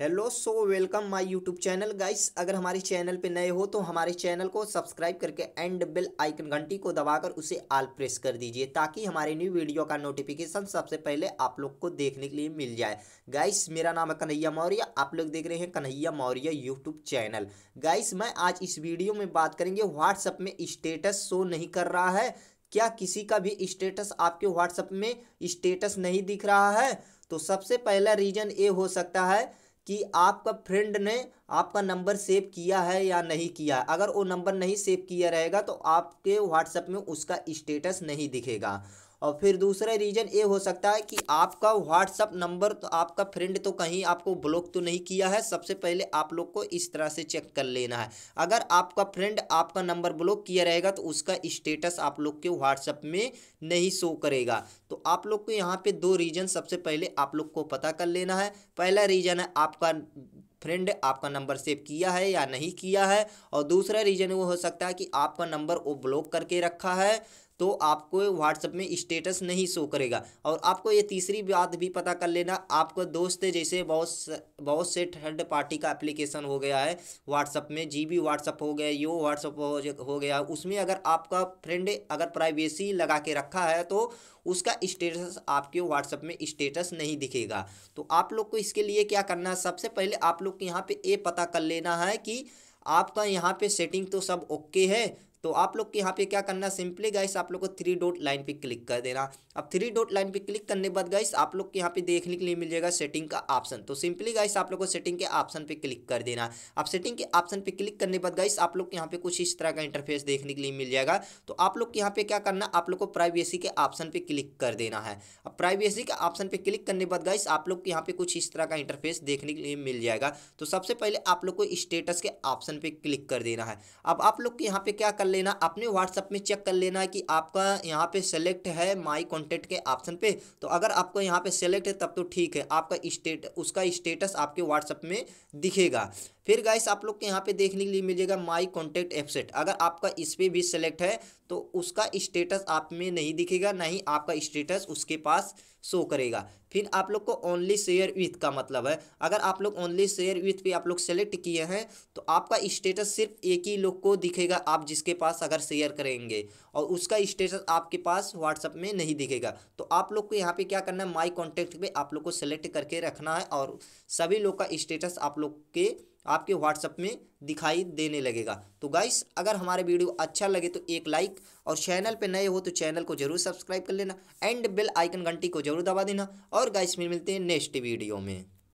hello so welcome my YouTube channel guys अगर हमारे channel पे नए हो तो हमारे चैनल को सब्सक्राइब करके एंड बेल आइकन घंटी को दबाकर उसे आल प्रेस कर दीजिए ताकि हमारे न्यू वीडियो का नोटिफिकेशन सबसे पहले आप लोग को देखने के लिए मिल जाए गाइस मेरा नाम है कन्हैया मौर्य आप लोग देख रहे हैं Kanhaiya Maurya YouTube channel guys मैं आज इस वीडियो में बात करेंगे व्हाट्सअप में स्टेटस शो नहीं कर रहा है क्या किसी का भी स्टेटस आपके व्हाट्सअप में स्टेटस नहीं दिख रहा है तो सबसे पहला रीज़न ये हो सकता है कि आपका फ्रेंड ने आपका नंबर सेव किया है या नहीं किया है अगर वो नंबर नहीं सेव किया रहेगा तो आपके व्हाट्सएप में उसका स्टेटस नहीं दिखेगा और फिर दूसरा रीज़न ये हो सकता है कि आपका व्हाट्सअप नंबर तो आपका फ्रेंड तो कहीं आपको ब्लॉक तो नहीं किया है सबसे पहले आप लोग को इस तरह से चेक कर लेना है अगर आपका फ्रेंड आपका नंबर ब्लॉक किया रहेगा तो उसका स्टेटस आप लोग के व्हाट्सअप में नहीं शो करेगा तो आप लोग को यहाँ पे दो रीज़न सबसे पहले आप लोग को पता कर लेना है पहला रीज़न है आपका फ्रेंड आपका नंबर सेव किया है या नहीं किया है और दूसरा रीज़न वो हो सकता है कि आपका नंबर वो ब्लॉक करके रखा है तो आपको व्हाट्सअप में स्टेटस नहीं शो करेगा और आपको ये तीसरी बात भी पता कर लेना आपको दोस्त जैसे बहुत बहुत से थर्ड पार्टी का एप्लीकेशन हो गया है व्हाट्सअप में जी बी व्हाट्सअप हो गया यो व्हाट्सअप हो गया उसमें अगर आपका फ्रेंड अगर प्राइवेसी लगा के रखा है तो उसका स्टेटस आपके व्हाट्सअप में स्टेटस नहीं दिखेगा तो आप लोग को इसके लिए क्या करना सबसे पहले आप लोग लोग को यहाँ पे ये पता कर लेना है कि आपका यहाँ पे सेटिंग तो सब ओके है तो आप लोग के यहाँ पे क्या करना सिंपली गाइस आप लोग को थ्री डॉट लाइन पे क्लिक कर देना अब थ्री डॉट लाइन पे क्लिक करने के बाद गाइस आप लोग के यहाँ पे देखने के लिए मिल जाएगा सेटिंग का ऑप्शन तो सिंपली गाइस आप लोग को सेटिंग के ऑप्शन पे क्लिक कर देना अब सेटिंग के ऑप्शन पे क्लिक करने के बाद गाइस आप लोग के यहाँ पे कुछ इस तरह का इंटरफेस देखने के लिए मिल जाएगा तो आप लोग के यहाँ पे क्या करना आप लोग को प्राइवेसी के ऑप्शन पे क्लिक कर देना है अब प्राइवेसी के ऑप्शन पे क्लिक करने के बाद गाइस आप लोग के यहाँ पे कुछ इस तरह का इंटरफेस देखने के लिए मिल जाएगा तो सबसे पहले आप लोग को स्टेटस के ऑप्शन पे क्लिक कर देना है अब आप लोग के यहाँ पे क्या कर लेना अपने व्हाट्सअप में चेक कर लेना कि आपका यहाँ पे सेलेक्ट है माई कॉन्टेक्ट के ऑप्शन पे तो अगर आपको यहाँ पे सेलेक्ट है तब तो ठीक है आपका स्टेट उसका स्टेटस आपके व्हाट्सअप में दिखेगा फिर गाइस आप लोग के यहाँ पे देखने के लिए मिलेगा माई कॉन्टेक्ट एपसेट अगर आपका इस पर भी सेलेक्ट है तो उसका स्टेटस आप में नहीं दिखेगा ना ही आपका स्टेटस उसके पास शो करेगा फिर आप लोग को ओनली शेयर विथ का मतलब है अगर आप लोग ओनली शेयर विथ पे आप लोग सेलेक्ट किए हैं तो आपका स्टेटस सिर्फ एक ही लोग को दिखेगा आप जिसके पास अगर शेयर करेंगे और उसका स्टेटस आपके पास व्हाट्सअप में नहीं दिखेगा तो आप लोग को यहाँ पे क्या करना है माई कॉन्टेक्ट पर आप लोग को सेलेक्ट करके रखना है और सभी लोग का स्टेटस आप लोग के आपके व्हाट्सअप में दिखाई देने लगेगा तो गाइस अगर हमारे वीडियो अच्छा लगे तो एक लाइक और चैनल पे नए हो तो चैनल को जरूर सब्सक्राइब कर लेना एंड बेल आइकन घंटी को जरूर दबा देना और गाइस में मिलते हैं नेक्स्ट वीडियो में